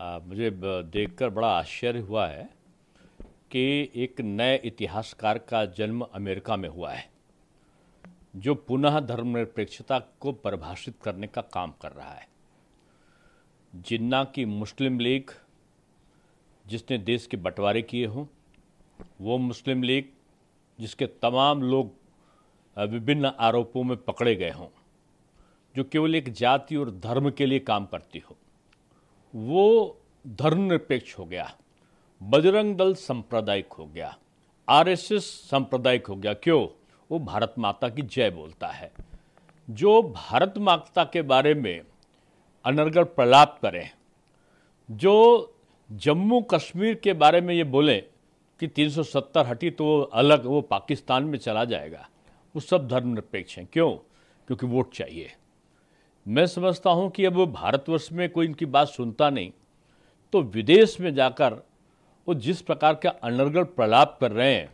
आ, मुझे देखकर बड़ा आश्चर्य हुआ है कि एक नए इतिहासकार का जन्म अमेरिका में हुआ है जो पुनः धर्मनिरपेक्षता को परिभाषित करने का काम कर रहा है जिन्ना की मुस्लिम लीग जिसने देश के बंटवारे किए हों वो मुस्लिम लीग जिसके तमाम लोग विभिन्न आरोपों में पकड़े गए हों जो केवल एक जाति और धर्म के लिए काम करती हो वो धर्मनिरपेक्ष हो गया बजरंग दल सांप्रदायिक हो गया आरएसएस सांप्रदायिक हो गया क्यों वो भारत माता की जय बोलता है जो भारत माता के बारे में अनर्गल प्रलाप करें जो जम्मू कश्मीर के बारे में ये बोलें कि 370 हटी तो वो अलग वो पाकिस्तान में चला जाएगा वो सब धर्मनिरपेक्ष हैं क्यों क्योंकि वोट चाहिए मैं समझता हूं कि अब भारतवर्ष में कोई इनकी बात सुनता नहीं तो विदेश में जाकर वो जिस प्रकार का अनर्गल प्रलाप कर रहे हैं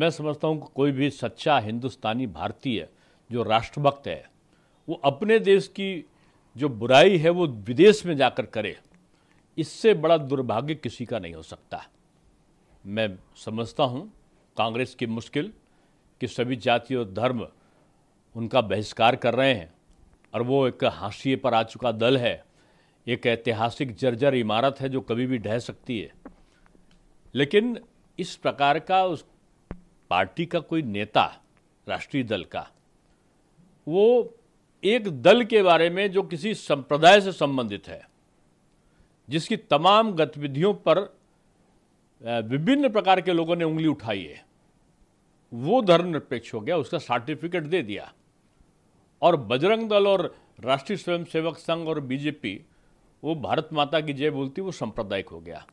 मैं समझता हूं कि कोई भी सच्चा हिंदुस्तानी भारतीय जो राष्ट्रभक्त है वो अपने देश की जो बुराई है वो विदेश में जाकर करे इससे बड़ा दुर्भाग्य किसी का नहीं हो सकता मैं समझता हूँ कांग्रेस की मुश्किल कि सभी जाति और धर्म उनका बहिष्कार कर रहे हैं और वो एक हाशिए पर आ चुका दल है एक ऐतिहासिक जर्जर इमारत है जो कभी भी ढह सकती है लेकिन इस प्रकार का उस पार्टी का कोई नेता राष्ट्रीय दल का वो एक दल के बारे में जो किसी संप्रदाय से संबंधित है जिसकी तमाम गतिविधियों पर विभिन्न प्रकार के लोगों ने उंगली उठाई है वो धर्मनिरपेक्ष हो गया उसका सर्टिफिकेट दे दिया और बजरंग दल और राष्ट्रीय स्वयंसेवक संघ और बीजेपी वो भारत माता की जय बोलती वो सांप्रदायिक हो गया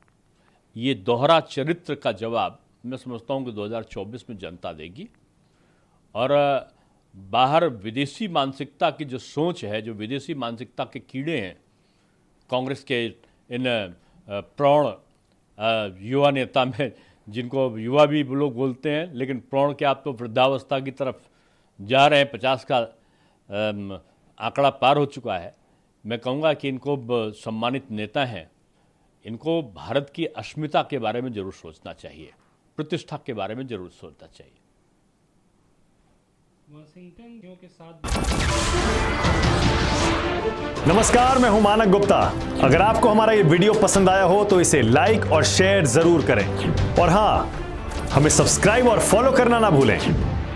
ये दोहरा चरित्र का जवाब मैं समझता हूँ कि 2024 में जनता देगी और बाहर विदेशी मानसिकता की जो सोच है जो विदेशी मानसिकता के कीड़े हैं कांग्रेस के इन प्रौण युवा नेता में जिनको युवा भी लोग बोलते हैं लेकिन प्रौण के आप तो वृद्धावस्था की तरफ जा रहे हैं पचास का आंकड़ा पार हो चुका है मैं कहूँगा कि इनको सम्मानित नेता हैं इनको भारत की अस्मिता के बारे में जरूर सोचना चाहिए प्रतिष्ठा के बारे में जरूर सोचना चाहिए के साथ नमस्कार मैं हूं मानक गुप्ता अगर आपको हमारा ये वीडियो पसंद आया हो तो इसे लाइक और शेयर जरूर करें और हाँ हमें सब्सक्राइब और फॉलो करना ना भूलें